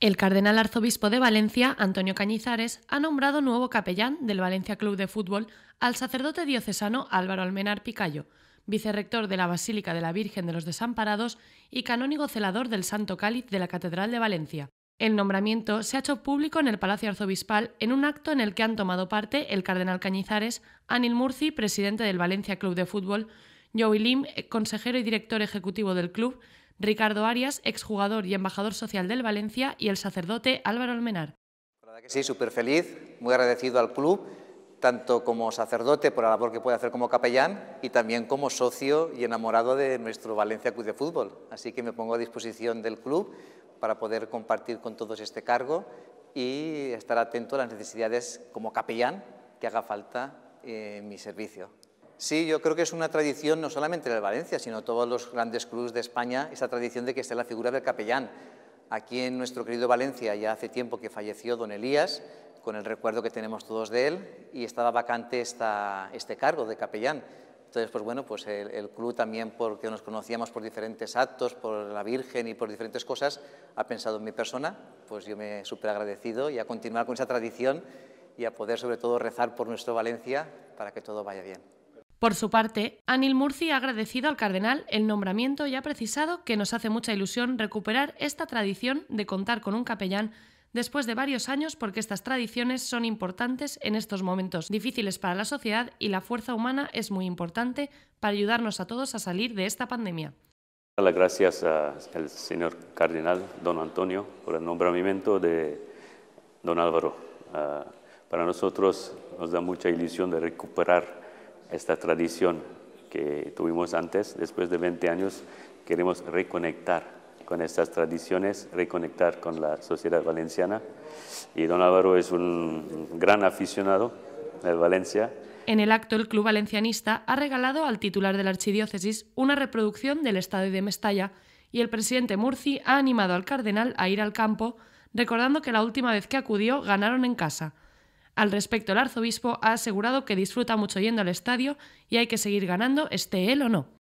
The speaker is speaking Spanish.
El cardenal arzobispo de Valencia, Antonio Cañizares, ha nombrado nuevo capellán del Valencia Club de Fútbol al sacerdote diocesano Álvaro Almenar Picayo, vicerrector de la Basílica de la Virgen de los Desamparados y canónigo celador del Santo Cáliz de la Catedral de Valencia. El nombramiento se ha hecho público en el Palacio Arzobispal en un acto en el que han tomado parte el cardenal Cañizares, Anil Murci, presidente del Valencia Club de Fútbol, Joey Lim, consejero y director ejecutivo del club, Ricardo Arias, exjugador y embajador social del Valencia, y el sacerdote Álvaro Almenar. Sí, súper feliz, muy agradecido al club, tanto como sacerdote por la labor que puede hacer como capellán y también como socio y enamorado de nuestro Valencia Club de Fútbol. Así que me pongo a disposición del club para poder compartir con todos este cargo y estar atento a las necesidades como capellán que haga falta en mi servicio. Sí, yo creo que es una tradición no solamente de Valencia, sino todos los grandes clubes de España, esa tradición de que esté la figura del capellán. Aquí en nuestro querido Valencia ya hace tiempo que falleció don Elías, con el recuerdo que tenemos todos de él, y estaba vacante esta, este cargo de capellán. Entonces, pues bueno, pues el, el, club también, porque nos conocíamos por diferentes actos, por la Virgen y por diferentes cosas, ha pensado en mi persona, pues yo me súper agradecido y a continuar con esa tradición y a poder sobre todo rezar por nuestro Valencia para que todo vaya bien. Por su parte, Anil Murci ha agradecido al cardenal el nombramiento y ha precisado que nos hace mucha ilusión recuperar esta tradición de contar con un capellán después de varios años porque estas tradiciones son importantes en estos momentos difíciles para la sociedad y la fuerza humana es muy importante para ayudarnos a todos a salir de esta pandemia. Las gracias al señor cardenal don Antonio por el nombramiento de don Álvaro. Ah, para nosotros nos da mucha ilusión de recuperar esta tradición que tuvimos antes, después de 20 años, queremos reconectar con estas tradiciones, reconectar con la sociedad valenciana. Y don Álvaro es un gran aficionado de Valencia. En el acto, el Club Valencianista ha regalado al titular de la Archidiócesis una reproducción del Estadio de Mestalla y el presidente Murci ha animado al cardenal a ir al campo, recordando que la última vez que acudió ganaron en casa. Al respecto, el arzobispo ha asegurado que disfruta mucho yendo al estadio y hay que seguir ganando, esté él o no.